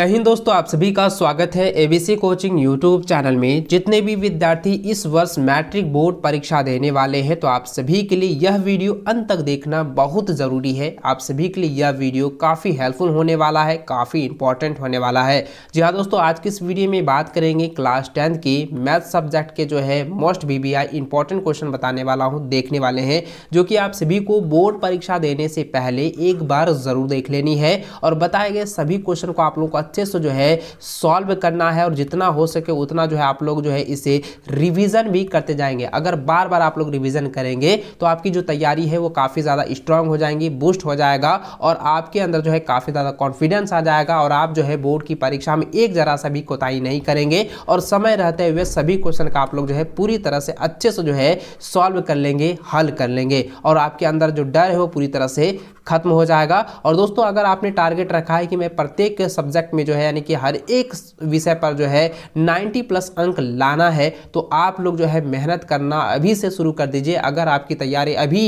जय हिंद दोस्तों आप सभी का स्वागत है एबीसी कोचिंग यूट्यूब चैनल में जितने भी विद्यार्थी इस वर्ष मैट्रिक बोर्ड परीक्षा देने वाले हैं तो आप सभी के लिए यह वीडियो अंत तक देखना बहुत ज़रूरी है आप सभी के लिए यह वीडियो काफ़ी हेल्पफुल होने वाला है काफ़ी इंपॉर्टेंट होने वाला है जी हाँ दोस्तों आज की इस वीडियो में बात करेंगे क्लास टेंथ की मैथ सब्जेक्ट के जो है most B B important question बताने वाला हूँ देखने वाले हैं जो कि आप सभी को बोर्ड परीक्षा देने से पहले एक बार ज़रूर देख लेनी है और बताए गए सभी क्वेश्चन को आप लोगों को अच्छे से जो है सॉल्व करना है और जितना हो सके उतना जो है आप लोग जो है इसे रिविज़न भी करते जाएंगे अगर बार बार आप लोग रिविज़न करेंगे तो आपकी जो तैयारी है वो काफ़ी ज़्यादा स्ट्रांग हो जाएंगी बूस्ट हो जाएगा और आपके अंदर जो है काफ़ी ज़्यादा कॉन्फिडेंस आ जाएगा और आप जो है बोर्ड की परीक्षा में एक ज़रा सा भी कोताही नहीं करेंगे और समय रहते हुए सभी क्वेश्चन का आप लोग जो है पूरी तरह से अच्छे से जो है सॉल्व कर लेंगे हल कर लेंगे और आपके अंदर जो डर है वो पूरी तरह से खत्म हो जाएगा और दोस्तों अगर आपने टारगेट रखा है कि मैं प्रत्येक सब्जेक्ट में में जो है यानी कि हर एक विषय पर जो है 90 प्लस अंक लाना है तो आप लोग जो है मेहनत करना अभी से शुरू कर दीजिए अगर आपकी तैयारी अभी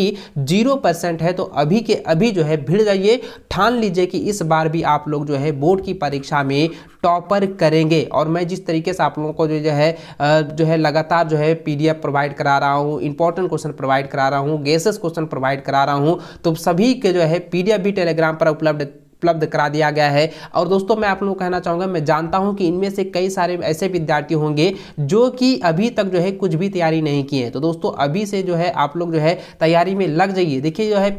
जीरो परसेंट है तो अभी के अभी जो है भिड़ जाइए ठान लीजिए कि इस बार भी आप लोग जो है बोर्ड की परीक्षा में टॉपर करेंगे और मैं जिस तरीके से आप लोगों को जो जो है जो है लगातार जो है पीडीएफ प्रोवाइड करा रहा हूँ इंपॉर्टेंट क्वेश्चन प्रोवाइड करा रहा हूँ गेसेस क्वेश्चन प्रोवाइड करा रहा हूँ तो सभी के जो है पीडीएफ भी टेलीग्राम पर उपलब्ध उपलब्ध करा दिया गया है और दोस्तों मैं आप लोग कहना चाहूँगा मैं जानता हूँ कि इनमें से कई सारे ऐसे विद्यार्थी होंगे जो कि अभी तक जो है कुछ भी तैयारी नहीं किए तो दोस्तों अभी से जो है आप लोग जो है तैयारी में लग जाइए देखिए जो है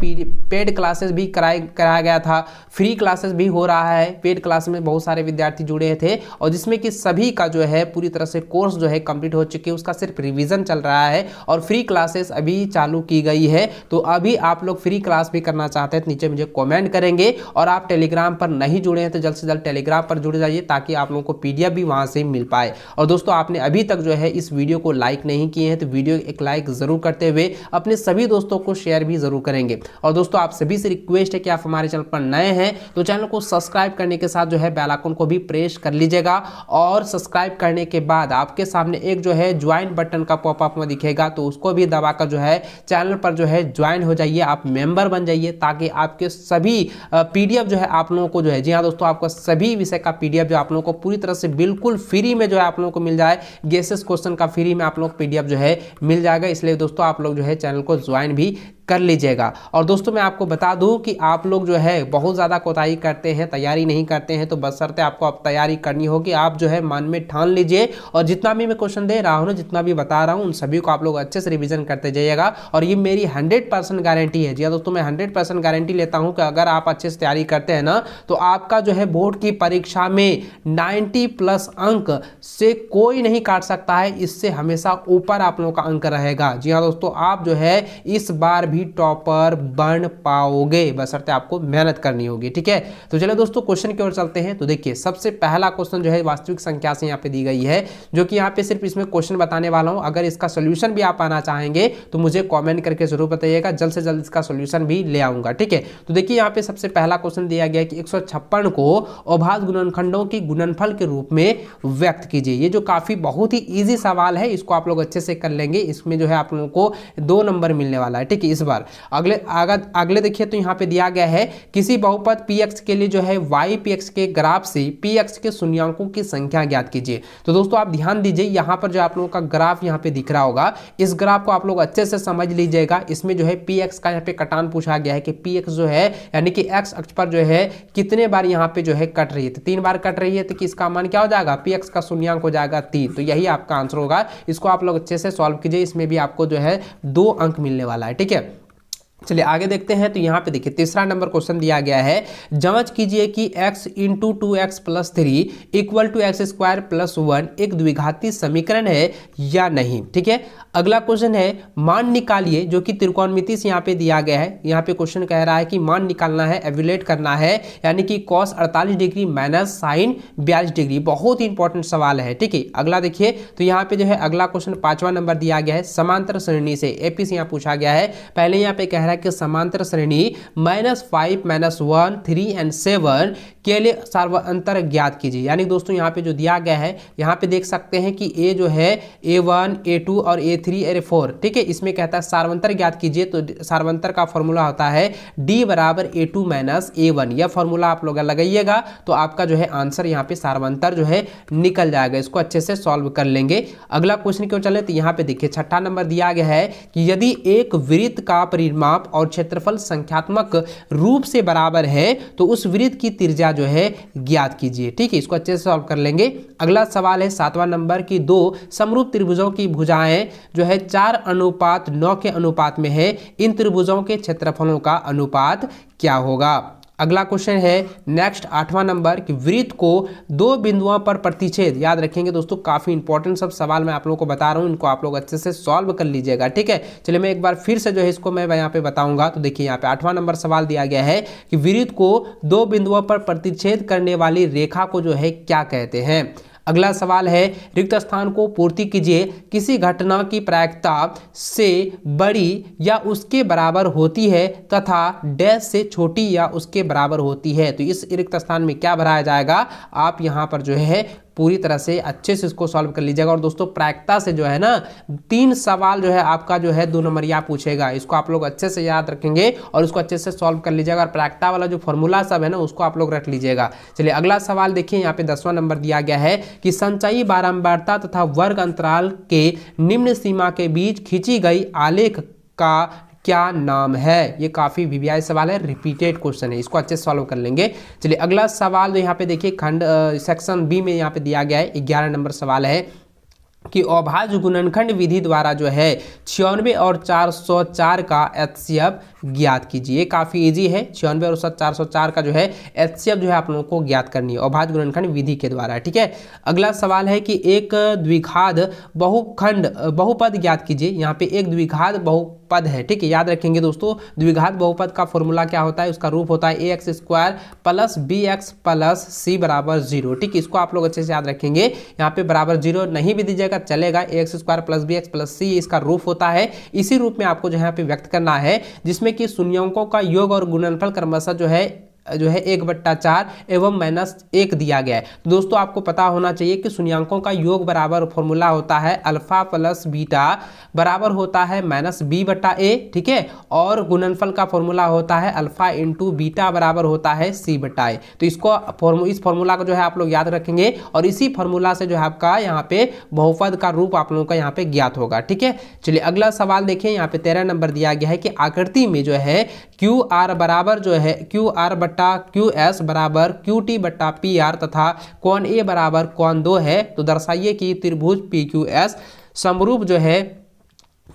पेड क्लासेस भी कराए कराया गया था फ्री क्लासेस भी हो रहा है पेड क्लास में बहुत सारे विद्यार्थी जुड़े थे और जिसमें कि सभी का जो है पूरी तरह से कोर्स जो है कंप्लीट हो चुकी है उसका सिर्फ रिविजन चल रहा है और फ्री क्लासेस अभी चालू की गई है तो अभी आप लोग फ्री क्लास भी करना चाहते हैं तो नीचे मुझे कॉमेंट करेंगे और आप टेलीग्राम पर नहीं जुड़े हैं तो जल्द से जल्द टेलीग्राम पर जुड़ जाइए ताकि आप लोगों को पी भी वहाँ से मिल पाए और दोस्तों आपने अभी तक जो है इस वीडियो को लाइक नहीं किए हैं तो वीडियो एक लाइक ज़रूर करते हुए अपने सभी दोस्तों को शेयर भी ज़रूर करेंगे और दोस्तों आप सभी से रिक्वेस्ट है कि आप हमारे चैनल पर नए हैं तो चैनल को सब्सक्राइब करने के साथ जो है बैलाकोन को भी प्रेस कर लीजिएगा और सब्सक्राइब करने के बाद आपके सामने एक जो है ज्वाइन बटन का पॉपअप में दिखेगा तो उसको भी दबाकर जो है चैनल पर जो है ज्वाइन हो जाइए आप मेंबर बन जाइए ताकि आपके सभी पीडीएफ जो है है आप लोगों को जो है जी हाँ दोस्तों आपका सभी विषय का पीडीएफ जो आप लोगों को पूरी तरह से बिल्कुल फ्री में जो है आप लोगों को मिल जाए गेसेस क्वेश्चन का फ्री में आप लोग को पीडीएफ जो है मिल जाएगा इसलिए दोस्तों आप लोग जो है चैनल को ज्वाइन भी कर लीजिएगा और दोस्तों मैं आपको बता दूं कि आप लोग जो है बहुत ज़्यादा कोताही करते हैं तैयारी नहीं करते हैं तो बस बसरते आपको अब तैयारी करनी होगी आप जो है मन में ठान लीजिए और जितना भी मैं क्वेश्चन दे रहा हूँ ना जितना भी बता रहा हूँ उन सभी को आप लोग अच्छे से रिविजन करते जाइएगा और ये मेरी हंड्रेड गारंटी है जी हाँ दोस्तों मैं हंड्रेड गारंटी लेता हूँ कि अगर आप अच्छे से तैयारी करते हैं ना तो आपका जो है बोर्ड की परीक्षा में नाइन्टी प्लस अंक से कोई नहीं काट सकता है इससे हमेशा ऊपर आप लोगों का अंक रहेगा जी हाँ दोस्तों आप जो है इस बार भी टॉपर बन पाओगे बस अर्थ आपको मेहनत करनी होगी ठीक है तो चलिए दोस्तों क्वेश्चन की ओर चलते हैं तो देखिए सबसे पहला क्वेश्चन जो है वास्तविक संख्या से यहाँ पे दी गई है जो कि यहाँ पे सिर्फ इसमें क्वेश्चन बताने वाला हूँ अगर इसका सोल्यूशन भी आप आना चाहेंगे तो मुझे कॉमेंट करके जरूर बताइएगा जल्द से जल्द इसका सोल्यूशन भी ले आऊंगा ठीक है तो देखिए यहाँ पे सबसे पहला क्वेश्चन दिया गया कि एक को अभाध गुणनखंडों की गुणनफल के रूप में व्यक्त कीजिए ये जो काफ़ी बहुत ही ईजी सवाल है इसको आप लोग अच्छे से कर लेंगे इसमें जो है आप लोगों को दो नंबर मिलने वाला है ठीक है इस बार अगले अगले देखिए तो यहाँ पे दिया गया है किसी बहुपद पी एक्स के लिए जो है वाई पी एक्स के ग्राफ से पी एक्स के शून्यंकों की संख्या ज्ञात कीजिए तो दोस्तों आप ध्यान दीजिए यहाँ पर जो आप लोगों का ग्राफ यहाँ पे दिख रहा होगा इस ग्राफ को आप लोग अच्छे से समझ लीजिएगा इसमें जो है पी एक्स का यहाँ पे कटान पूछा गया है कि पी एक्स जो है यानी कि एक्स अक्ष पर जो है कितने बार यहाँ पे जो है कट रही है तो तीन बार कट रही है तो इसका मान क्या हो जाएगा पी एक्स का शून्यंक हो जाएगा तीन तो यही आपका आंसर होगा इसको आप लोग अच्छे से सॉल्व कीजिए इसमें भी आपको जो है दो अंक मिलने वाला है ठीक है चलिए आगे देखते हैं तो यहाँ पे देखिए तीसरा नंबर क्वेश्चन दिया गया है जांच कीजिए कि x into two X plus three equal to X square plus one एक द्विघाती समीकरण है या नहीं ठीक है अगला क्वेश्चन है मान निकालिए जो कि त्रिकोणमिति से यहाँ पे दिया गया है यहाँ पे क्वेश्चन कह रहा है कि मान निकालना है एवुलेट करना है यानी कि कॉस अड़तालीस डिग्री माइनस साइन बयालीस डिग्री बहुत ही इंपॉर्टेंट सवाल है ठीक है अगला देखिए तो यहाँ पे जो है अगला क्वेश्चन पांचवा नंबर दिया गया है समांतर श्रेणी से एपी से यहाँ पूछा गया है पहले यहाँ पे कह रहा है तरह के समांतर श्रेणी minus five minus one three and seven के लिए सर्व अंतर ज्ञात कीजिए यानी दोस्तों यहाँ पे जो दिया गया है यहाँ पे देख सकते हैं कि ए जो है ए वन ए टू और ए थ्री और ए फोर ठीक है इसमें कहता है सार्वंतर ज्ञात कीजिए तो सार्वंतर का फॉर्मूला होता है डी बराबर A two minus A one यह फॉर्मूला आप लोग लगाइएगा तो आपका जो है आंसर यहाँ पे सार्वंतर जो है निकल जाएगा इसको अच्छे से सॉल्व कर लेंगे अगला क्वेश्चन क्यों चले तो यहाँ पे देखिए छठा नंबर दिया गया है कि यदि एक वृत्त का परिमाप माप और क्षेत्रफल संख्यात्मक रूप से बराबर है तो उस वृत्त की त्रिज्या जो है ज्ञात कीजिए ठीक है इसको अच्छे से सॉल्व कर लेंगे अगला सवाल है सातवां नंबर की दो समरूप त्रिभुजों की भुजाएं जो है चार अनुपात नौ के अनुपात में है इन त्रिभुजों के क्षेत्रफलों का अनुपात क्या होगा अगला क्वेश्चन है नेक्स्ट आठवां नंबर कि वृत्त को दो बिंदुओं पर प्रतिच्छेद याद रखेंगे दोस्तों काफ़ी इंपॉर्टेंट सब सवाल मैं आप लोगों को बता रहा हूं इनको आप लोग अच्छे से सॉल्व कर लीजिएगा ठीक है चलिए मैं एक बार फिर से जो है इसको मैं यहाँ पे बताऊंगा तो देखिए यहाँ पे आठवां नंबर सवाल दिया गया है कि वृत्त को दो बिंदुओं पर प्रतिच्छेद करने वाली रेखा को जो है क्या कहते हैं अगला सवाल है रिक्त स्थान को पूर्ति कीजिए किसी घटना की प्रायिकता से बड़ी या उसके बराबर होती है तथा डैश से छोटी या उसके बराबर होती है तो इस रिक्त स्थान में क्या भराया जाएगा आप यहाँ पर जो है पूरी तरह से अच्छे से इसको सॉल्व कर लीजिएगा और दोस्तों प्रायिकता से जो है ना तीन सवाल जो है आपका जो है दो नंबरिया पूछेगा इसको आप लोग अच्छे से याद रखेंगे और इसको अच्छे से सॉल्व कर लीजिएगा और प्रायिकता वाला जो फॉर्मूला सब है ना उसको आप लोग रख लीजिएगा चलिए अगला सवाल देखिए यहाँ पे दसवां नंबर दिया गया है कि संचाई बारंबारता तथा वर्ग अंतराल के निम्न सीमा के बीच खींची गई आलेख का क्या नाम है ये काफ़ी विव्याय सवाल है रिपीटेड क्वेश्चन है इसको अच्छे से सॉल्व कर लेंगे चलिए अगला सवाल जो यहाँ पे देखिए खंड सेक्शन बी में यहाँ पे दिया गया है ग्यारह नंबर सवाल है कि अभाज गुणनखंड विधि द्वारा जो है छियानवे और 404 का एच ज्ञात कीजिए काफ़ी इजी है छियानवे और चार सौ चार का जो है एच जो है आप लोगों को ज्ञात करनी है अभाज गुणनखंड विधि के द्वारा ठीक है अगला सवाल है कि एक द्विघात बहुखंड बहुपद ज्ञात कीजिए यहाँ पे एक द्विघात बहु पद है ठीक है याद रखेंगे दोस्तों द्विघात बहुपद का फॉर्मूला क्या होता है उसका रूप होता है A X square plus B X plus C बराबर जीरो ठीक इसको आप लोग अच्छे से याद रखेंगे यहाँ पे बराबर जीरो नहीं भी दीजिएगा चलेगा A X square plus B X plus C इसका रूप होता है इसी रूप में आपको जो है यहाँ पे व्यक्त करना है जिसमें कि शून्यों का योग और गुणनफल क्रमशः जो है जो है एक बट्टा चार एवं माइनस एक दिया गया है तो दोस्तों आपको पता होना चाहिए कि शून्यांकों का योग बराबर फॉर्मूला होता है अल्फा प्लस बीटा बराबर होता है माइनस बी बट्टा ए ठीक है और गुणनफल का फॉर्मूला होता है अल्फा इंटू बीटा बराबर होता है सी बट्टा ए तो इसको फॉर्मू इस फॉर्मूला को जो है आप लोग याद रखेंगे और इसी फॉर्मूला से जो है आपका यहाँ पे बहुपद का रूप आप लोगों का यहाँ पे ज्ञात होगा ठीक है चलिए अगला सवाल देखिए यहाँ पे तेरह नंबर दिया गया है कि आकृति में जो है क्यू आर बराबर जो है क्यू आर बट बट्टा क्यू एस बराबर क्यू टी बट्टा पी आर तथा कौन ए बराबर कौन दो है तो दर्शाइए कि त्रिभुज पी क्यू एस समरूप जो है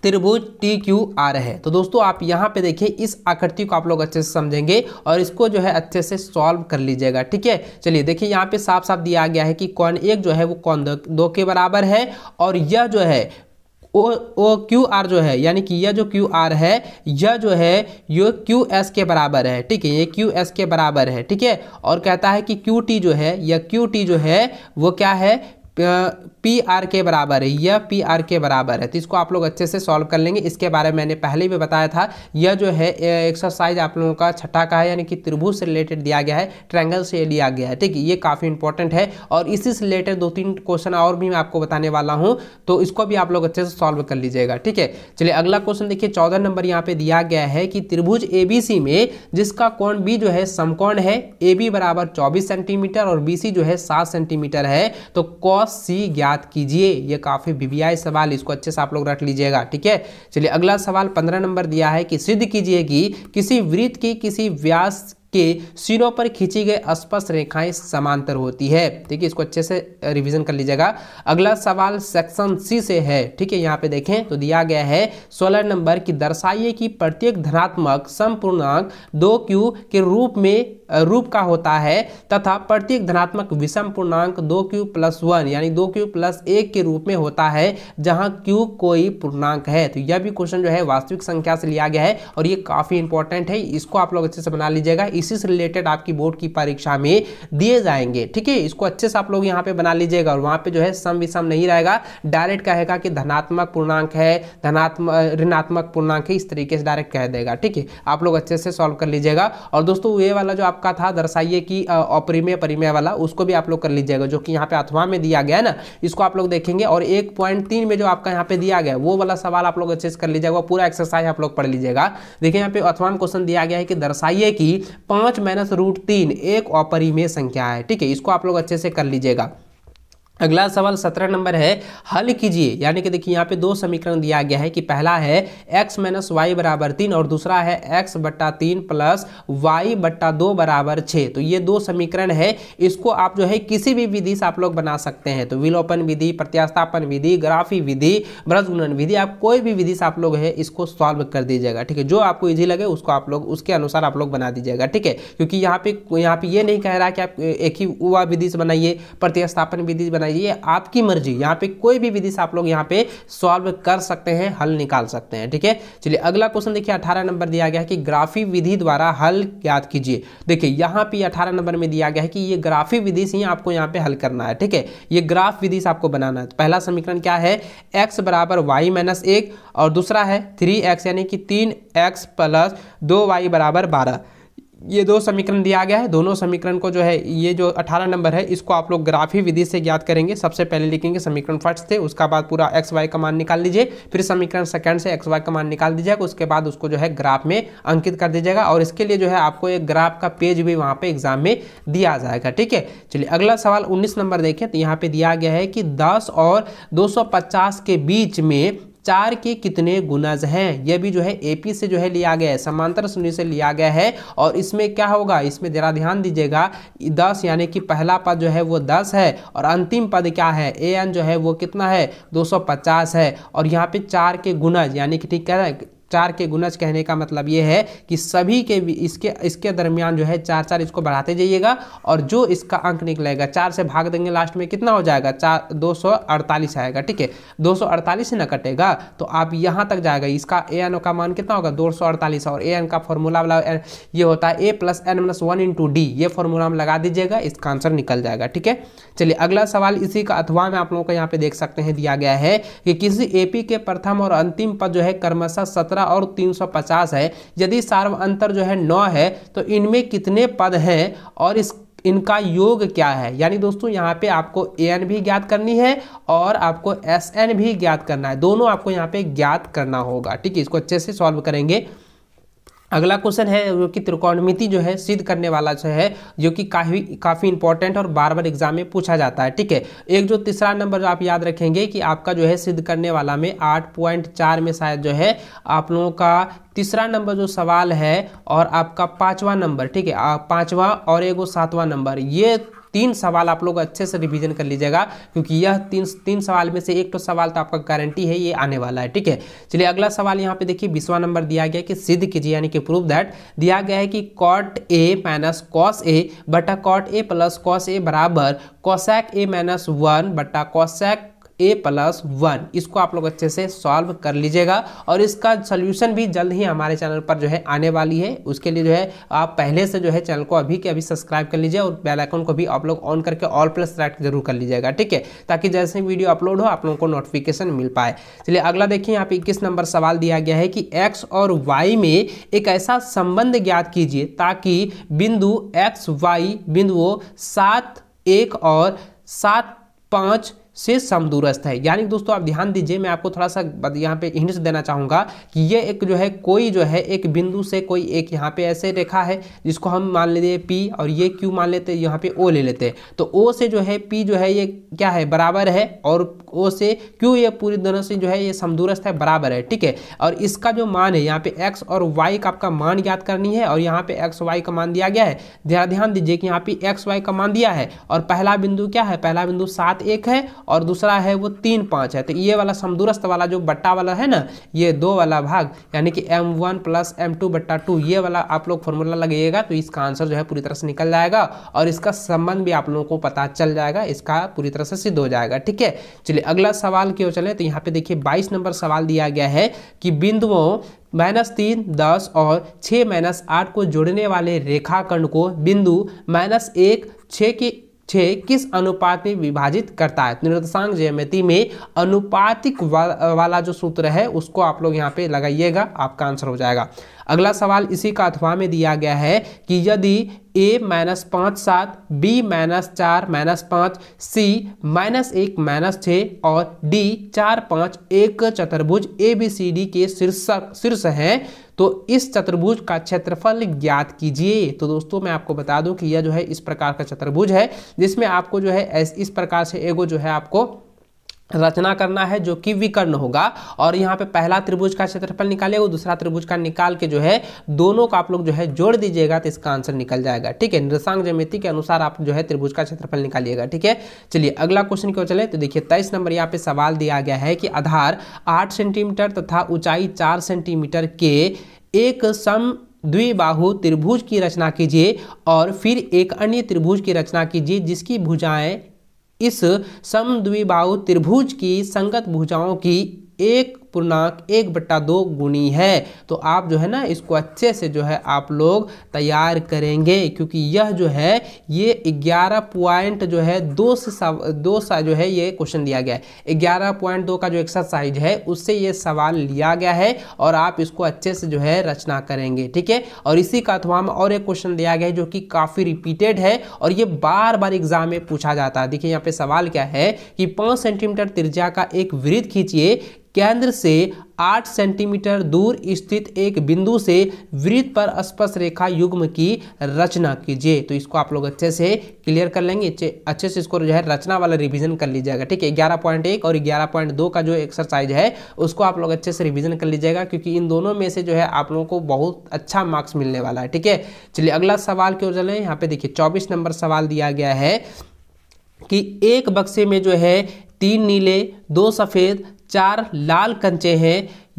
त्रिभुज टी क्यू आर है तो दोस्तों आप यहाँ पे देखिए इस आकृति को आप लोग अच्छे से समझेंगे और इसको जो है अच्छे से सॉल्व कर लीजिएगा ठीक है चलिए देखिए यहाँ पे साफ साफ दिया गया है कि कौन एक जो है वो कौन दो, दो के बराबर है और यह जो है ओ ओ क्यू आर जो है यानी कि यह जो क्यू आर है यह जो है ये क्यू एस के बराबर है ठीक है ये क्यू एस के बराबर है ठीक है और कहता है कि क्यू टी जो है यह क्यू टी जो है वो क्या है पी आर के बराबर है यह पी आर के बराबर है तो इसको आप लोग अच्छे से सॉल्व कर लेंगे इसके बारे में मैंने पहले भी बताया था यह जो है एक्सरसाइज आप लोगों का छठा का है यानी कि त्रिभुज से रिलेटेड दिया गया है ट्रैंगल से लिया गया है ठीक है ये काफ़ी इंपॉर्टेंट है और इसी से रिलेटेड दो तीन क्वेश्चन और भी मैं आपको बताने वाला हूँ तो इसको भी आप लोग अच्छे से सॉल्व कर लीजिएगा ठीक है चलिए अगला क्वेश्चन देखिए चौदह नंबर यहाँ पे दिया गया है कि त्रिभुज ए में जिसका कोण बी जो है समकोण है ए बराबर चौबीस सेंटीमीटर और बी जो है सात सेंटीमीटर है तो कॉस सी ज्ञान याद कीजिए ये काफ़ी वीवीआई सवाल इसको अच्छे से आप लोग रख लीजिएगा ठीक है चलिए अगला सवाल पंद्रह नंबर दिया है कि सिद्ध कीजिए कि किसी वृत्त की किसी व्यास के सिरों पर खींची गई स्पष्ट रेखाएं समांतर होती है ठीक है इसको अच्छे से रिवीजन कर लीजिएगा अगला सवाल सेक्शन सी से है ठीक है यहाँ पे देखें तो दिया गया है सोलह नंबर की दर्शाइए कि प्रत्येक धनात्मक संपूर्णांक दो क्यू के रूप में रूप का होता है तथा प्रत्येक धनात्मक विषम पूर्णांक दो क्यू प्लस वन यानी दो क्यू प्लस एक के रूप में होता है जहाँ क्यू कोई पूर्णांक है तो यह भी क्वेश्चन जो है वास्तविक संख्या से लिया गया है और ये काफ़ी इंपॉर्टेंट है इसको आप लोग अच्छे से बना लीजिएगा इसी से रिलेटेड आपकी बोर्ड की परीक्षा में दिए जाएंगे ठीक है इसको अच्छे से आप लोग यहाँ पे बना लीजिएगा और वहाँ पर जो है सम विषम नहीं रहेगा डायरेक्ट कहेगा कि धनात्मक पूर्णांक है धनात्मक ऋणात्मक पूर्णांक है इस तरीके से डायरेक्ट कह देगा ठीक है आप लोग अच्छे से सॉल्व कर लीजिएगा और दोस्तों ये वाला जो आप आपका था दर्शाइए कि अपरिमेय परिमय वाला उसको भी आप लोग कर लीजिएगा जो कि यहाँ पे अथवा में दिया गया है ना इसको आप लोग देखेंगे और एक पॉइंट तीन में जो आपका यहाँ पे दिया गया वो वाला सवाल आप लोग अच्छे से कर लीजिएगा पूरा एक्सरसाइज आप लोग पढ़ लीजिएगा देखिए यहाँ पे अथवा में क्वेश्चन दिया गया है कि दर्शाइए कि पाँच माइनस रूट तीन एक अपरिमय संख्या है ठीक है इसको आप लोग अच्छे से कर लीजिएगा अगला सवाल सत्रह नंबर है हल कीजिए यानी कि देखिए यहाँ पे दो समीकरण दिया गया है कि पहला है x माइनस वाई बराबर तीन और दूसरा है x बट्टा तीन प्लस वाई बट्टा दो बराबर छः तो ये दो समीकरण है इसको आप जो है किसी भी विधि से आप लोग बना सकते हैं तो विलोपन विधि प्रत्यास्थापन विधि ग्राफी विधि ब्रजगुणन विधि आप कोई भी विधि से आप लोग है इसको सॉल्व कर दीजिएगा ठीक है जो आपको ईजी लगे उसको आप लोग उसके अनुसार आप लोग बना दीजिएगा ठीक है क्योंकि यहाँ पे यहाँ पे ये नहीं कह रहा कि आप एक ही वह विधि से बनाइए प्रत्यास्थापन विधि बनाइए बताइए ये आपकी मर्जी यहाँ पे कोई भी विधि से आप लोग यहाँ पे सॉल्व कर सकते हैं हल निकाल सकते हैं ठीक है चलिए अगला क्वेश्चन देखिए अठारह नंबर दिया गया है कि ग्राफी विधि द्वारा हल याद कीजिए देखिए यहाँ पे अठारह नंबर में दिया गया है कि ये ग्राफी विधि से ही आपको यहाँ पे हल करना है ठीक है ये ग्राफ विधि से आपको बनाना है तो पहला समीकरण क्या है एक्स बराबर वाई और दूसरा है थ्री यानी कि तीन एक्स प्लस दो वाई बराबर बारह ये दो समीकरण दिया गया है दोनों समीकरण को जो है ये जो 18 नंबर है इसको आप लोग ग्राफी विधि से ज्ञात करेंगे सबसे पहले लिखेंगे समीकरण फर्स्ट से उसका बाद पूरा एक्स वाई का मान निकाल लीजिए फिर समीकरण सेकंड से एक्स वाई का मान निकाल दीजिएगा उसके बाद उसको जो है ग्राफ में अंकित कर दीजिएगा और इसके लिए जो है आपको एक ग्राफ का पेज भी वहाँ पर एग्जाम में दिया जाएगा ठीक है चलिए अगला सवाल उन्नीस नंबर देखें तो यहाँ पर दिया गया है कि दस और दो के बीच में चार के कितने गुनज हैं यह भी जो है एपी से जो है लिया गया है समांतर शून्य से लिया गया है और इसमें क्या होगा इसमें जरा ध्यान दीजिएगा दस यानी कि पहला पद जो है वो दस है और अंतिम पद क्या है ए एन जो है वो कितना है दो सौ पचास है और यहाँ पे चार के गुनज यानी कि ठीक है चार के गुणज कहने का मतलब ये है कि सभी के इसके इसके दरमियान जो है चार चार इसको बढ़ाते जाइएगा और जो इसका अंक निकलेगा चार से भाग देंगे लास्ट में कितना हो जाएगा चार दो आएगा ठीक है दो से ना कटेगा तो आप यहाँ तक जाएगा इसका ए एन का मान कितना होगा दो और ए एन का फॉर्मूला वाला ये होता है A plus N minus one into D ये फॉर्मूला हम लगा दीजिएगा इसका आंसर निकल जाएगा ठीक है चलिए अगला सवाल इसी का अथवा में आप लोगों को यहाँ पे देख सकते हैं दिया गया है कि किसी एपी के प्रथम और अंतिम पद जो है क्रमशः सत्रह सत्रह और तीन सौ पचास है यदि सार्व अंतर जो है नौ है तो इनमें कितने पद हैं और इस इनका योग क्या है यानी दोस्तों यहाँ पे आपको ए एन भी ज्ञात करनी है और आपको एस एन भी ज्ञात करना है दोनों आपको यहाँ पे ज्ञात करना होगा ठीक है इसको अच्छे से सॉल्व करेंगे अगला क्वेश्चन है जो कि त्रिकोणमिति जो है सिद्ध करने वाला जो है जो कि काफ़ी काफ़ी इंपॉर्टेंट और बार बार एग्जाम में पूछा जाता है ठीक है एक जो तीसरा नंबर आप याद रखेंगे कि आपका जो है सिद्ध करने वाला में आठ पॉइंट चार में शायद जो है आप लोगों का तीसरा नंबर जो सवाल है और आपका पाँचवा नंबर ठीक है पाँचवा और एगो सातवां नंबर ये तीन सवाल आप लोग अच्छे से रिविजन कर लीजिएगा क्योंकि यह तीन तीन सवाल में से एक तो सवाल तो आपका गारंटी है ये आने वाला है ठीक है चलिए अगला सवाल यहाँ पे देखिए बीसवा नंबर दिया गया कि सिद्ध कीजिए यानी कि प्रूफ दैट दिया गया है कि cot A minus cos A बटा cot A plus cos A बराबर कॉसैक ए माइनस वन बटा कॉसैक ए प्लस वन इसको आप लोग अच्छे से सॉल्व कर लीजिएगा और इसका सोल्यूशन भी जल्द ही हमारे चैनल पर जो है आने वाली है उसके लिए जो है आप पहले से जो है चैनल को अभी के अभी सब्सक्राइब कर लीजिए और बेल आइकन को भी आप लोग ऑन करके ऑल प्लस सेलेक्ट जरूर कर लीजिएगा ठीक है ताकि जैसे ही वीडियो अपलोड हो आप लोगों को नोटिफिकेशन मिल पाए चलिए अगला देखिए यहाँ पे इक्कीस नंबर सवाल दिया गया है कि एक्स और वाई में एक ऐसा संबंध ज्ञात कीजिए ताकि बिंदु एक्स वाई बिंदुओं सात एक और सात पाँच से समदूरस्थ है यानी कि दोस्तों आप ध्यान दीजिए मैं आपको थोड़ा सा यहाँ पे हिंट्स देना चाहूँगा कि ये एक जो है कोई जो है एक बिंदु से कोई एक यहाँ पे ऐसे रेखा है जिसको हम मान लेते हैं पी और ये क्यू मान लेते हैं यहाँ पे ओ ले लेते हैं तो ओ से जो है पी जो है ये क्या है बराबर है और ओ से क्यू ये पूरी दोनों से जो है ये समदूरस्थ है बराबर है ठीक है और इसका जो मान है यहाँ पे एक्स और वाई का आपका मान ज्ञात करनी है और यहाँ पे एक्स वाई का मान दिया गया है ध्यान दीजिए कि यहाँ पे एक्स वाई का मान दिया है और पहला बिंदु क्या है पहला बिंदु सात एक है और दूसरा है वो तीन पाँच है तो ये वाला समदुरस्त वाला जो बट्टा वाला है ना ये दो वाला भाग यानी कि M one plus M two बट्टा टू ये वाला आप लोग फॉर्मूला लगाइएगा तो इसका आंसर जो है पूरी तरह से निकल जाएगा और इसका संबंध भी आप लोगों को पता चल जाएगा इसका पूरी तरह से सिद्ध हो जाएगा ठीक है चलिए अगला सवाल क्यों चले तो यहाँ पे देखिए बाईस नंबर सवाल दिया गया है कि बिंदुओं माइनस तीन दस और छः माइनस आठ को जोड़ने वाले रेखाखंड को बिंदु माइनस एक छः के छः किस अनुपात में विभाजित करता है निर्देशांक ज्यामिति में अनुपातिक वा, वाला जो सूत्र है उसको आप लोग यहाँ पे लगाइएगा आपका आंसर हो जाएगा अगला सवाल इसी का अथवा में दिया गया है कि यदि ए माइनस पाँच सात बी माइनस चार माइनस पाँच सी माइनस एक माइनस छः और डी चार पाँच एक चतुर्भुज ए बी सी डी के शीर्षक शीर्ष हैं तो इस चतुर्भुज का क्षेत्रफल ज्ञात कीजिए तो दोस्तों मैं आपको बता दूं कि यह जो है इस प्रकार का चतुर्भुज है जिसमें आपको जो है इस प्रकार से एगो जो है आपको रचना करना है जो कि विकर्ण होगा और यहाँ पे पहला त्रिभुज का क्षेत्रफल और दूसरा त्रिभुज का निकाल के जो है दोनों का आप लोग जो है जोड़ दीजिएगा तो इसका आंसर निकल जाएगा ठीक है नृसांग जमिति के अनुसार आप जो है त्रिभुज का क्षेत्रफल निकालिएगा ठीक है चलिए अगला क्वेश्चन क्यों चले तो देखिए तेईस नंबर यहाँ पे सवाल दिया गया है कि आधार आठ सेंटीमीटर तथा ऊंचाई चार सेंटीमीटर के एक सम द्विबाहु त्रिभुज की रचना कीजिए और फिर एक अन्य त्रिभुज की रचना कीजिए जिसकी भुजाएं इस समद्विबाहु त्रिभुज की संगत भुजाओं की एक पूर्णांक एक बट्टा दो गुणी है तो आप जो है ना इसको अच्छे से जो है आप लोग तैयार करेंगे क्योंकि यह जो है ये ग्यारह पॉइंट जो है दो से दो सा जो है ये क्वेश्चन दिया गया है ग्यारह पॉइंट दो का जो एक्सरसाइज है उससे ये सवाल लिया गया है और आप इसको अच्छे से जो है रचना करेंगे ठीक है और इसी का अथवा में और एक क्वेश्चन दिया गया है जो कि काफ़ी रिपीटेड है और ये बार बार एग्जाम में पूछा जाता है देखिए यहाँ पर सवाल क्या है कि पाँच सेंटीमीटर त्रिजा का एक वृद्ध खींचिए केंद्र से 8 सेंटीमीटर दूर स्थित एक बिंदु से वृत्त पर स्पर्श रेखा युग्म की रचना कीजिए तो इसको आप लोग अच्छे से क्लियर कर लेंगे अच्छे से इसको जो है रचना वाला रिवीजन कर लीजिएगा ठीक है ग्यारह पॉइंट एक और ग्यारह पॉइंट दो का जो एक्सरसाइज है उसको आप लोग अच्छे से रिवीजन कर लीजिएगा क्योंकि इन दोनों में से जो है आप लोगों को बहुत अच्छा मार्क्स मिलने वाला है ठीक है चलिए अगला सवाल क्यों ओर चले यहाँ पे देखिए चौबीस नंबर सवाल दिया गया है कि एक बक्से में जो है तीन नीले दो सफ़ेद चार लाल कंचे हैं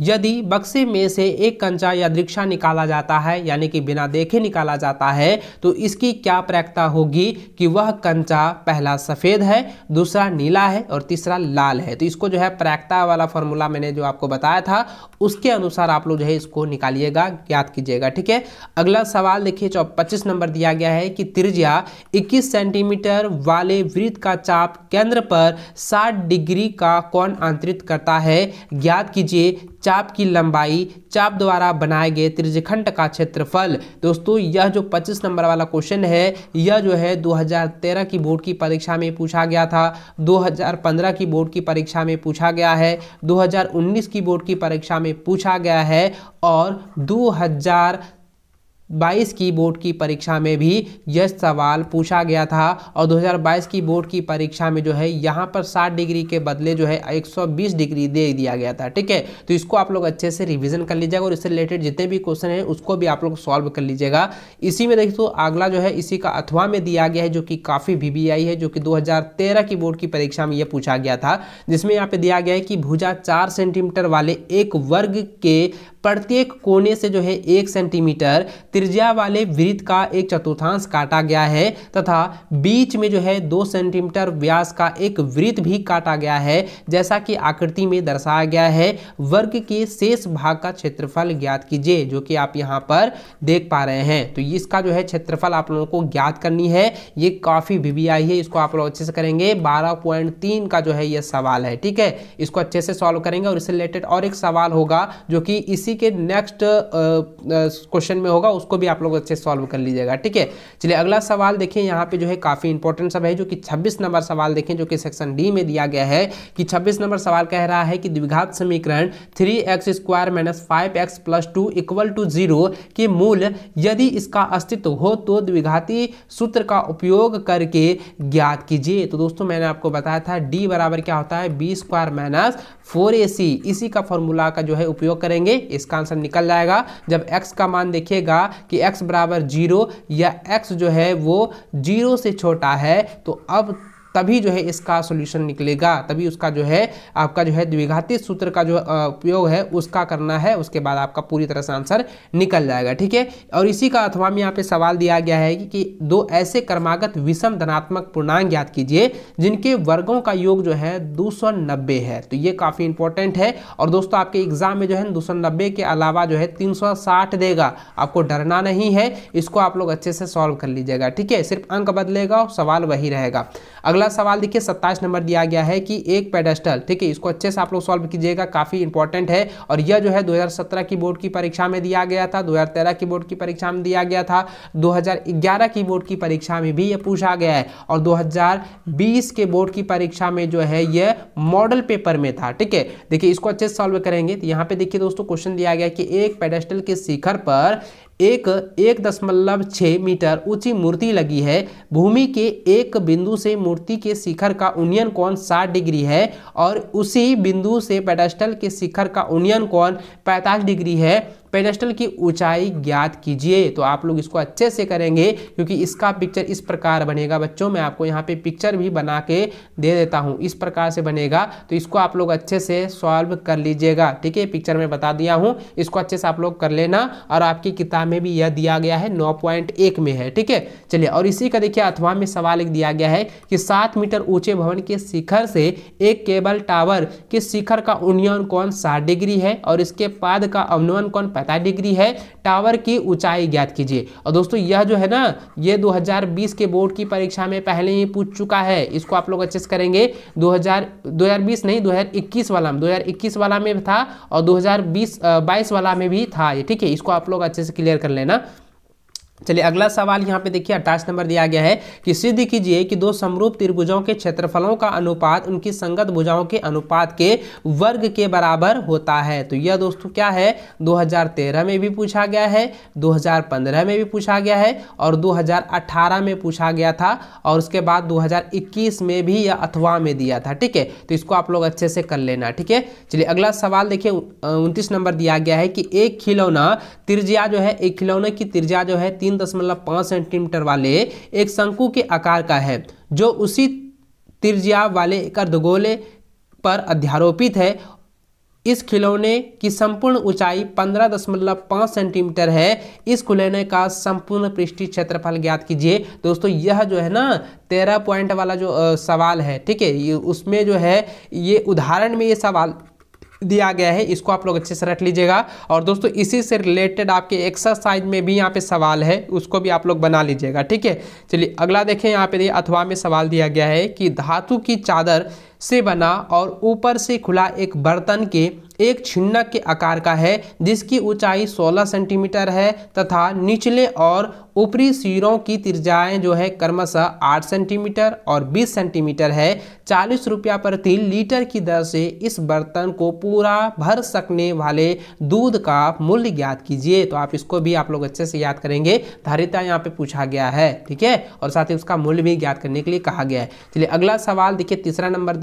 यदि बक्से में से एक कंचा या दृक्षा निकाला जाता है यानी कि बिना देखे निकाला जाता है तो इसकी क्या प्रयक्ता होगी कि वह कंचा पहला सफ़ेद है दूसरा नीला है और तीसरा लाल है तो इसको जो है प्रयक्ता वाला फॉर्मूला मैंने जो आपको बताया था उसके अनुसार आप लोग जो है इसको निकालिएगा याद कीजिएगा ठीक है अगला सवाल देखिए चौ पच्चीस नंबर दिया गया है कि त्रिजिया इक्कीस सेंटीमीटर वाले वृत्त का चाप केंद्र पर साठ डिग्री का कौन आंतरित करता है ज्ञात कीजिए चाप की लंबाई चाप द्वारा बनाए गए त्रिजखंड का क्षेत्रफल दोस्तों यह जो 25 नंबर वाला क्वेश्चन है यह जो है 2013 की बोर्ड की परीक्षा में पूछा गया था 2015 की बोर्ड की परीक्षा में पूछा गया है 2019 की बोर्ड की परीक्षा में पूछा गया है और 2022 की बोर्ड की परीक्षा में भी यह सवाल पूछा गया था और 2022 की बोर्ड की परीक्षा में जो है यहाँ पर 60 डिग्री के बदले जो है 120 डिग्री दे दिया गया था ठीक है तो इसको आप लोग अच्छे से रिविजन कर लीजिएगा और इससे रिलेटेड जितने भी क्वेश्चन हैं उसको भी आप लोग सॉल्व कर लीजिएगा इसी में देखिए तो अगला जो है इसी का अथवा में दिया गया है जो कि काफ़ी वी है जो कि दो की बोर्ड की परीक्षा में यह पूछा गया था जिसमें यहाँ पर दिया गया है कि भूजा चार सेंटीमीटर वाले एक वर्ग के प्रत्येक कोने से जो है एक सेंटीमीटर त्रिज्या वाले वृत्त का एक चतुर्थांश काटा गया है तथा बीच में जो है दो सेंटीमीटर व्यास का एक वृत्त भी काटा गया है जैसा कि आकृति में दर्शाया गया है वर्ग के शेष भाग का क्षेत्रफल ज्ञात कीजिए जो कि आप यहाँ पर देख पा रहे हैं तो इसका जो है क्षेत्रफल आप लोगों को ज्ञात करनी है ये काफ़ी वीवीआई है इसको आप लोग अच्छे से करेंगे बारह का जो है ये सवाल है ठीक है इसको अच्छे से सॉल्व करेंगे और इससे रिलेटेड और एक सवाल होगा जो कि इसी के नेक्स्ट क्वेश्चन में होगा उसको उसको भी आप लोग अच्छे सॉल्व कर लीजिएगा ठीक है चलिए अगला सवाल देखें यहाँ पे जो है काफ़ी इंपॉर्टेंट सब है जो कि छब्बीस नंबर सवाल देखें जो कि सेक्शन डी में दिया गया है कि छब्बीस नंबर सवाल कह रहा है कि द्विघात समीकरण three X square minus five X plus two equal to zero के मूल यदि इसका अस्तित्व हो तो द्विघाती सूत्र का उपयोग करके ज्ञात कीजिए तो दोस्तों मैंने आपको बताया था डी बराबर क्या होता है B square minus four A C इसी का फॉर्मूला का जो है उपयोग करेंगे इसका आंसर निकल जाएगा जब एक्स का मान देखिएगा कि x बराबर जीरो या x जो है वो जीरो से छोटा है तो अब तभी जो है इसका सोल्यूशन निकलेगा तभी उसका जो है आपका जो है द्विघाती सूत्र का जो उपयोग है उसका करना है उसके बाद आपका पूरी तरह से आंसर निकल जाएगा ठीक है और इसी का अथवा में यहाँ पे सवाल दिया गया है कि, कि दो ऐसे क्रमागत विषम धनात्मक पूर्णांक याद कीजिए जिनके वर्गों का योग जो है नब्बे है तो ये काफ़ी इंपॉर्टेंट है और दोस्तों आपके एग्जाम में जो है नब्बे के अलावा जो है साठ देगा आपको डरना नहीं है इसको आप लोग अच्छे से सॉल्व कर लीजिएगा ठीक है सिर्फ अंक बदलेगा और सवाल वही रहेगा अगला सवाल देखिए सत्ताईस नंबर दिया गया है कि एक पेडेस्टल ठीक है इसको अच्छे से आप लोग सॉल्व कीजिएगा काफ़ी इंपॉर्टेंट है और यह जो है 2017 की बोर्ड की परीक्षा में दिया गया था 2013 की बोर्ड की परीक्षा में दिया गया था 2011 की बोर्ड की परीक्षा में भी यह पूछा गया है और 2020 के बोर्ड की परीक्षा में जो है यह मॉडल पेपर में था ठीक है देखिए इसको अच्छे से सॉल्व करेंगे तो यहाँ पे देखिए दोस्तों क्वेश्चन दिया गया कि एक पेडेस्टल के शिखर पर एक एक दशमलव छः मीटर ऊंची मूर्ति लगी है भूमि के एक बिंदु से मूर्ति के शिखर का उन्नयन कोण 60 डिग्री है और उसी बिंदु से पेडस्टल के शिखर का उन्नयन कोण 45 डिग्री है पेडेस्टल की ऊंचाई ज्ञात कीजिए तो आप लोग इसको अच्छे से करेंगे क्योंकि इसका पिक्चर इस प्रकार बनेगा बच्चों मैं आपको यहाँ पे पिक्चर भी बना के दे देता हूँ इस प्रकार से बनेगा तो इसको आप लोग अच्छे से सॉल्व कर लीजिएगा ठीक है पिक्चर में बता दिया हूँ इसको अच्छे से आप लोग कर लेना और आपकी किताब में भी यह दिया गया है नौ में है ठीक है चलिए और इसी का देखिए अथवा में सवाल एक दिया गया है कि सात मीटर ऊंचे भवन के शिखर से एक केबल टावर के शिखर का उन्नयन कौन साठ डिग्री है और इसके पाद का अवनवन कौन 45 डिग्री है टावर की ऊंचाई ज्ञात कीजिए और दोस्तों यह जो है ना ये 2020 के बोर्ड की परीक्षा में पहले ही पूछ चुका है इसको आप लोग अच्छे से करेंगे 2000 2020 नहीं 2021 वाला में 2021 वाला में था और 2020 22 वाला में भी था ये ठीक है इसको आप लोग अच्छे से क्लियर कर लेना चलिए अगला सवाल यहाँ पे देखिए अट्ठाईस नंबर दिया गया है कि सिद्ध कीजिए कि दो समरूप त्रिभुजों के क्षेत्रफलों का अनुपात उनकी संगत भुजाओं के अनुपात के वर्ग के बराबर होता है तो यह दोस्तों क्या है 2013 में भी पूछा गया है 2015 में भी पूछा गया है और 2018 में पूछा गया था और उसके बाद 2021 में भी यह अथवा में दिया था ठीक है तो इसको आप लोग अच्छे से कर लेना ठीक है चलिए अगला सवाल देखिए उनतीस नंबर दिया गया है कि एक खिलौना तिरजिया जो है एक खिलौने की तिरजा जो है तीन तीन दशमलव पाँच सेंटीमीटर वाले एक शंकु के आकार का है जो उसी त्रिज्या वाले एक अर्धगोले पर अध्यारोपित है इस खिलौने की संपूर्ण ऊंचाई पंद्रह दशमलव पाँच सेंटीमीटर है इस खिलौने का संपूर्ण पृष्ठी क्षेत्रफल ज्ञात कीजिए दोस्तों यह जो है ना तेरह पॉइंट वाला जो सवाल है ठीक है उसमें जो है ये उदाहरण में ये सवाल दिया गया है इसको आप लोग अच्छे से रख लीजिएगा और दोस्तों इसी से रिलेटेड आपके एक्सरसाइज में भी यहाँ पे सवाल है उसको भी आप लोग बना लीजिएगा ठीक है चलिए अगला देखें यहाँ पे अथवा में सवाल दिया गया है कि धातु की चादर से बना और ऊपर से खुला एक बर्तन के एक छिन्नक के आकार का है जिसकी ऊंचाई 16 सेंटीमीटर है तथा निचले और ऊपरी सिरों की तिरजाएं जो है क्रमशः 8 सेंटीमीटर और 20 सेंटीमीटर है चालीस रुपया प्रति लीटर की दर से इस बर्तन को पूरा भर सकने वाले दूध का मूल्य ज्ञात कीजिए तो आप इसको भी आप लोग अच्छे से याद करेंगे धारिता यहाँ पे पूछा गया है ठीक है और साथ ही उसका मूल्य भी ज्ञात करने के लिए कहा गया है चलिए अगला सवाल देखिए तीसरा नंबर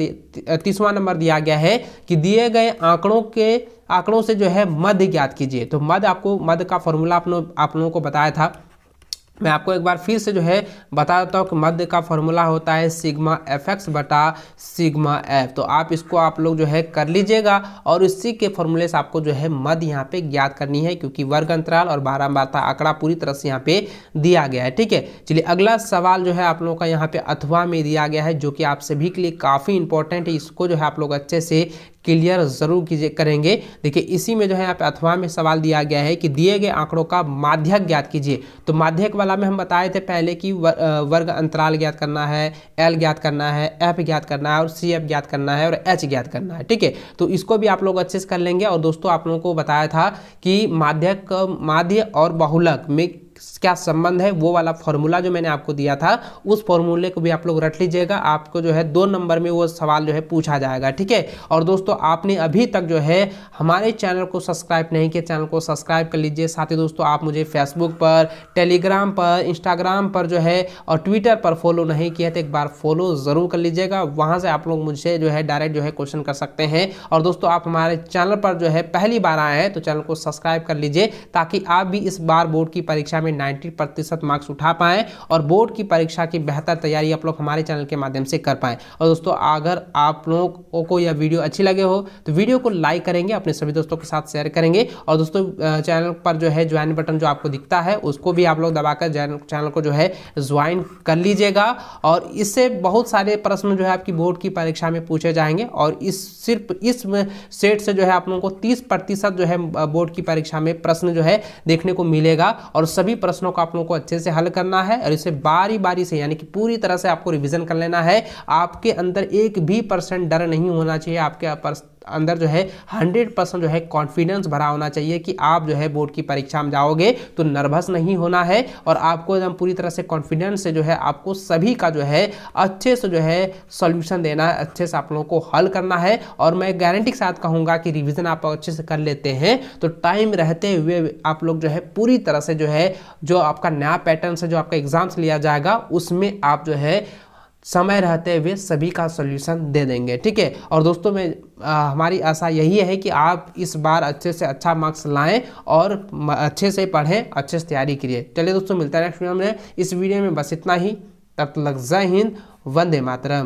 तीसवा नंबर दिया गया है कि दिए गए आंकड़ों के आंकड़ों से जो है मध्य ज्ञात कीजिए तो मध्य आपको मध्य का फॉर्मूला आप लोगों को बताया था मैं आपको एक बार फिर से जो है बता देता हूँ कि मध्य का फॉर्मूला होता है सिग्मा एफ एक्स बटा सिग्मा एफ तो आप इसको आप लोग जो है कर लीजिएगा और इसी के फॉर्मूले से आपको जो है मध्य यहाँ पे ज्ञात करनी है क्योंकि वर्ग अंतराल और बारंबारता आंकड़ा पूरी तरह से यहाँ पे दिया गया है ठीक है चलिए अगला सवाल जो है आप लोगों का यहाँ पे अथवा में दिया गया है जो कि आप सभी के लिए काफ़ी इंपॉर्टेंट है इसको जो है आप लोग अच्छे से क्लियर ज़रूर कीजिए करेंगे देखिए इसी में जो है यहाँ पे अथवा में सवाल दिया गया है कि दिए गए आंकड़ों का माध्यक ज्ञात कीजिए तो माध्यक वाला में हम बताए थे पहले कि वर्ग अंतराल ज्ञात करना है एल ज्ञात करना है एफ ज्ञात करना है और सी एफ ज्ञात करना है और एच ज्ञात करना है ठीक है तो इसको भी आप लोग अच्छे से कर लेंगे और दोस्तों आप लोगों को बताया था कि माध्यक माध्य और बहुलक में क्या संबंध है वो वाला फॉर्मूला जो मैंने आपको दिया था उस फॉर्मूले को भी आप लोग रट लीजिएगा आपको जो है दो नंबर में वो सवाल जो है पूछा जाएगा ठीक है और दोस्तों आपने अभी तक जो है हमारे चैनल को सब्सक्राइब नहीं किया चैनल को सब्सक्राइब कर लीजिए साथ ही दोस्तों आप मुझे फेसबुक पर टेलीग्राम पर इंस्टाग्राम पर जो है और ट्विटर पर फॉलो नहीं किया तो एक बार फॉलो ज़रूर कर लीजिएगा वहाँ से आप लोग मुझसे जो है डायरेक्ट जो है क्वेश्चन कर सकते हैं और दोस्तों आप हमारे चैनल पर जो है पहली बार आए हैं तो चैनल को सब्सक्राइब कर लीजिए ताकि आप भी इस बार बोर्ड की परीक्षा में में 90 प्रतिशत मार्क्स उठा पाएँ और बोर्ड की परीक्षा की बेहतर तैयारी आप लोग हमारे चैनल के माध्यम से कर पाएँ और दोस्तों अगर आप लोगों को यह वीडियो अच्छी लगे हो तो वीडियो को लाइक करेंगे अपने सभी दोस्तों के साथ शेयर करेंगे और दोस्तों चैनल पर जो है ज्वाइन बटन जो आपको दिखता है उसको भी आप लोग दबाकर चैनल को जो है ज्वाइन कर लीजिएगा और इससे बहुत सारे प्रश्न जो है आपकी बोर्ड की परीक्षा में पूछे जाएंगे और इस सिर्फ इस सेट से जो है आप लोगों को तीस प्रतिशत जो है बोर्ड की परीक्षा में प्रश्न जो है देखने को मिलेगा और सभी प्रश्नों को आप लोगों को अच्छे से हल करना है और इसे बारी बारी से यानी कि पूरी तरह से आपको रिविजन कर लेना है आपके अंदर एक भी परसेंट डर नहीं होना चाहिए आपके अंदर जो है हंड्रेड परसेंट जो है कॉन्फिडेंस भरा होना चाहिए कि आप जो है बोर्ड की परीक्षा में जाओगे तो नर्वस नहीं होना है और आपको एकदम पूरी तरह से कॉन्फिडेंस से जो है आपको सभी का जो है अच्छे से जो है सॉल्यूशन देना है अच्छे से आप लोगों को हल करना है और मैं गारंटी के साथ कहूँगा कि रिविज़न आप अच्छे से कर लेते हैं तो टाइम रहते हुए आप लोग जो है पूरी तरह से जो है जो आपका नया पैटर्न से जो आपका एग्ज़ाम्स लिया जाएगा उसमें आप जो है समय रहते हुए सभी का सोल्यूशन दे देंगे ठीक है और दोस्तों में आ, हमारी आशा यही है कि आप इस बार अच्छे से अच्छा मार्क्स लाएं और अच्छे से पढ़ें अच्छे से तैयारी करिए चलिए दोस्तों मिलता है नेक्स्ट वीडियो में इस वीडियो में बस इतना ही तब तक जय हिंद वंदे मातरम